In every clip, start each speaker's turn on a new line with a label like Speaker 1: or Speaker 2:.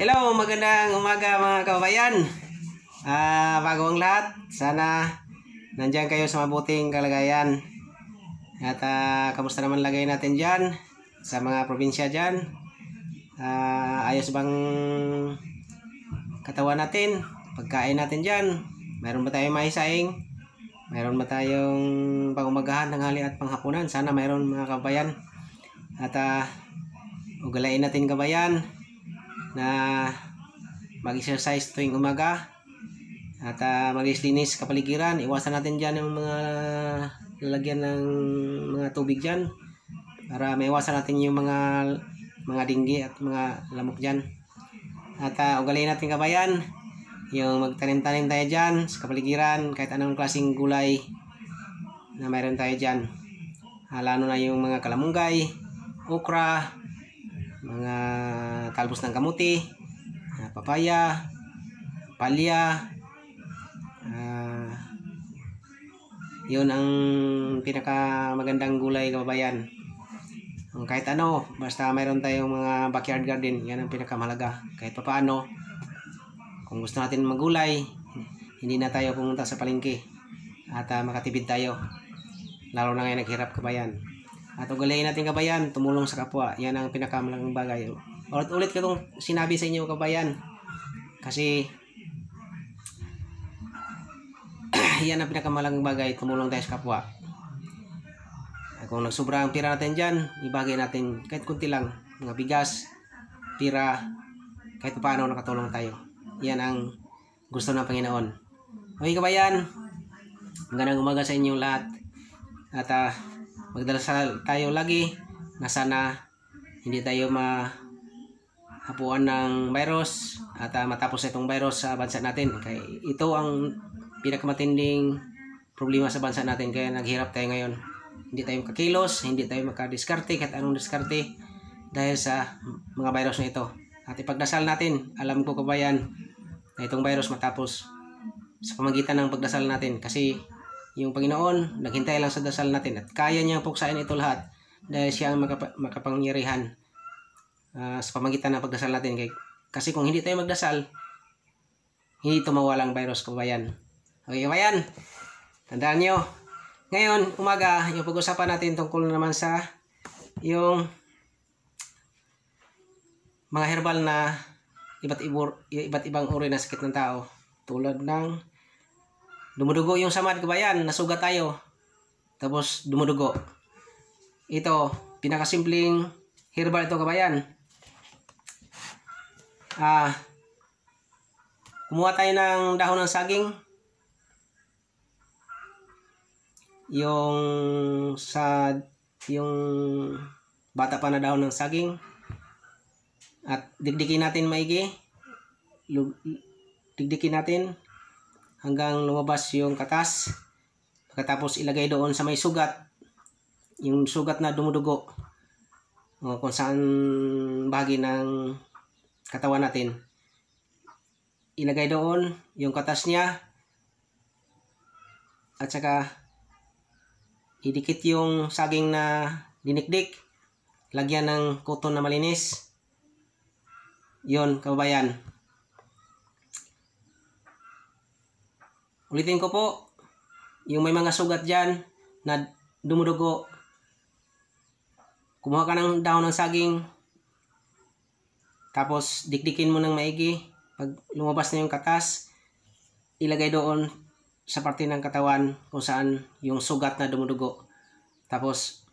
Speaker 1: Hello, magandang umaga mga kababayan. Ah, uh, bago ang lahat, sana nandiyan kayo sa mabuting kalagayan. At uh, kamusta naman lagay natin diyan sa mga probinsya diyan? Uh, ah, ayos bang katawan natin? Pagkain natin diyan? Meron ba tayong maisaing? Meron ba tayong pangumagahan, tanghali at panghapunan? Sana meron mga kababayan. At uh, ugalain natin kababayan na mag-exercise tuwing umaga at uh, maglinis kapaligiran. Iwasan natin dyan yung mga lalagyan ng mga tubig dyan para maiwasan natin yung mga mga dinggi at mga lamok dyan. At uh, ah, ugaliin natin kabayan yung magtanim-tanim tayo dyan sa kapaligiran kahit anong klaseng gulay na mayroon tayo dyan. Uh, lalo na yung mga kalamunggay, okra, mga talbos ng kamuti, uh, papaya, palya, uh, yun ang pinaka magandang gulay kababayan. Kahit ano, basta mayroon tayong mga backyard garden, yan ang pinakamahalaga. Kahit papaano, kung gusto natin magulay, hindi na tayo pumunta sa palengke at uh, makatipid tayo. Lalo na ngayon naghirap kabayan. At ugalayin natin kabayan, tumulong sa kapwa. Yan ang pinakamalang bagay. Ulit-ulit ko itong sinabi sa inyo kabayan. Kasi yan ang pinakamalang bagay, tumulong tayo sa kapwa. At kung nagsobra ang pira natin dyan, ibagay natin kahit kunti lang, mga bigas, pira, kahit paano nakatulong tayo. Yan ang gusto ng Panginoon. Okay kabayan, magandang umaga sa inyong lahat. At uh, magdarasal tayo lagi na sana hindi tayo mahapuan ng virus at uh, matapos itong virus sa bansa natin. Kaya ito ang pinakamatinding problema sa bansa natin kaya naghirap tayo ngayon. Hindi tayo makakilos, hindi tayo makadiskarte kahit anong diskarte dahil sa mga virus na ito. At ipagdasal natin, alam ko kabayan na itong virus matapos sa pamagitan ng pagdasal natin kasi yung Panginoon, naghintay lang sa dasal natin at kaya niya puksain ito lahat dahil siya ang makap- makapangyarihan uh, sa pamagitan ng pagdasal natin. Kay, kasi kung hindi tayo magdasal, hindi tumawalang virus ko yan? Okay, yan? tandaan nyo. Ngayon, umaga, yung pag-usapan natin tungkol naman sa yung mga herbal na iba't, ibur, iba't ibang uri ng sakit ng tao tulad ng dumudugo yung samad kabayan, nasuga tayo. Tapos dumudugo. Ito, pinakasimpleng herbal ito kabayan. Ah, kumuha tayo ng dahon ng saging. Yung sa yung bata pa na dahon ng saging. At digdikin natin maigi. Digdikin natin hanggang lumabas yung katas. Pagkatapos ilagay doon sa may sugat, yung sugat na dumudugo, o kung saan bahagi ng katawan natin. Ilagay doon yung katas niya at saka idikit yung saging na dinikdik. Lagyan ng koton na malinis. Yon, kababayan. Ulitin ko po, yung may mga sugat dyan na dumudugo, kumuha ka ng dahon ng saging, tapos dikdikin mo ng maigi. Pag lumabas na yung katas, ilagay doon sa parte ng katawan kung saan yung sugat na dumudugo. Tapos,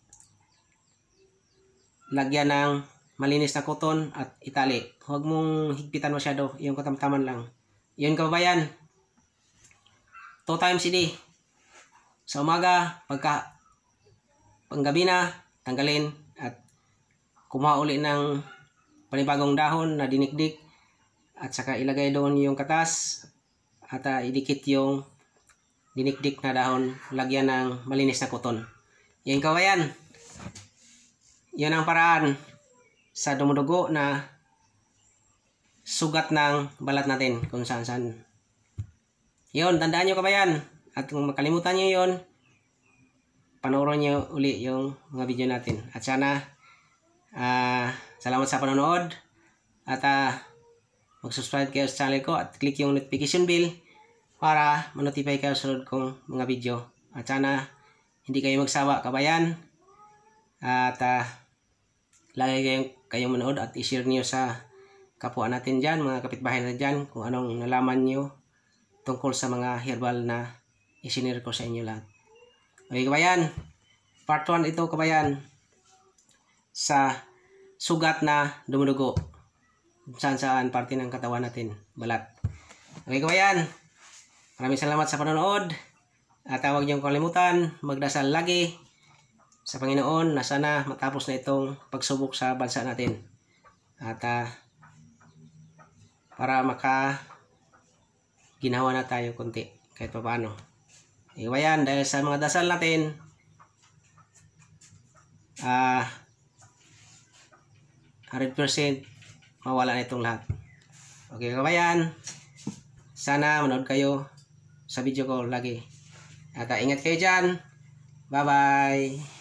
Speaker 1: lagyan ng malinis na koton at itali. Huwag mong higpitan masyado, yung katamtaman lang. Yun kababayan, two times a day. Sa umaga, pagka panggabi na, tanggalin at kumuha uli ng panibagong dahon na dinikdik at saka ilagay doon yung katas at uh, idikit yung dinikdik na dahon lagyan ng malinis na koton. Yan kawayan. Yan ang paraan sa dumudugo na sugat ng balat natin kung saan saan yun, tandaan nyo kabayan. At kung makalimutan nyo yun, panoorin nyo uli yung mga video natin. At sana, uh, salamat sa panonood. At uh, mag-subscribe kayo sa channel ko at click yung notification bell para manotify kayo sa sunod kong mga video. At sana, hindi kayo magsawa kabayan. At uh, lagi kayong, kayong manood at i-share niyo sa kapwa natin dyan, mga kapitbahay natin dyan, kung anong nalaman niyo tungkol sa mga herbal na isinir ko sa inyo lahat. Okay kabayan, part 1 ito kabayan sa sugat na dumudugo saan saan parte ng katawan natin, balat. Okay kabayan, maraming salamat sa panonood at huwag niyong kalimutan magdasal lagi sa Panginoon na sana matapos na itong pagsubok sa bansa natin. At uh, para maka ginawa na tayo konti kahit pa paano. Iwayan dahil sa mga dasal natin ah uh, 100% mawala na itong lahat. Okay kabayan, sana manood kayo sa video ko lagi. At uh, ingat kayo dyan. Bye-bye.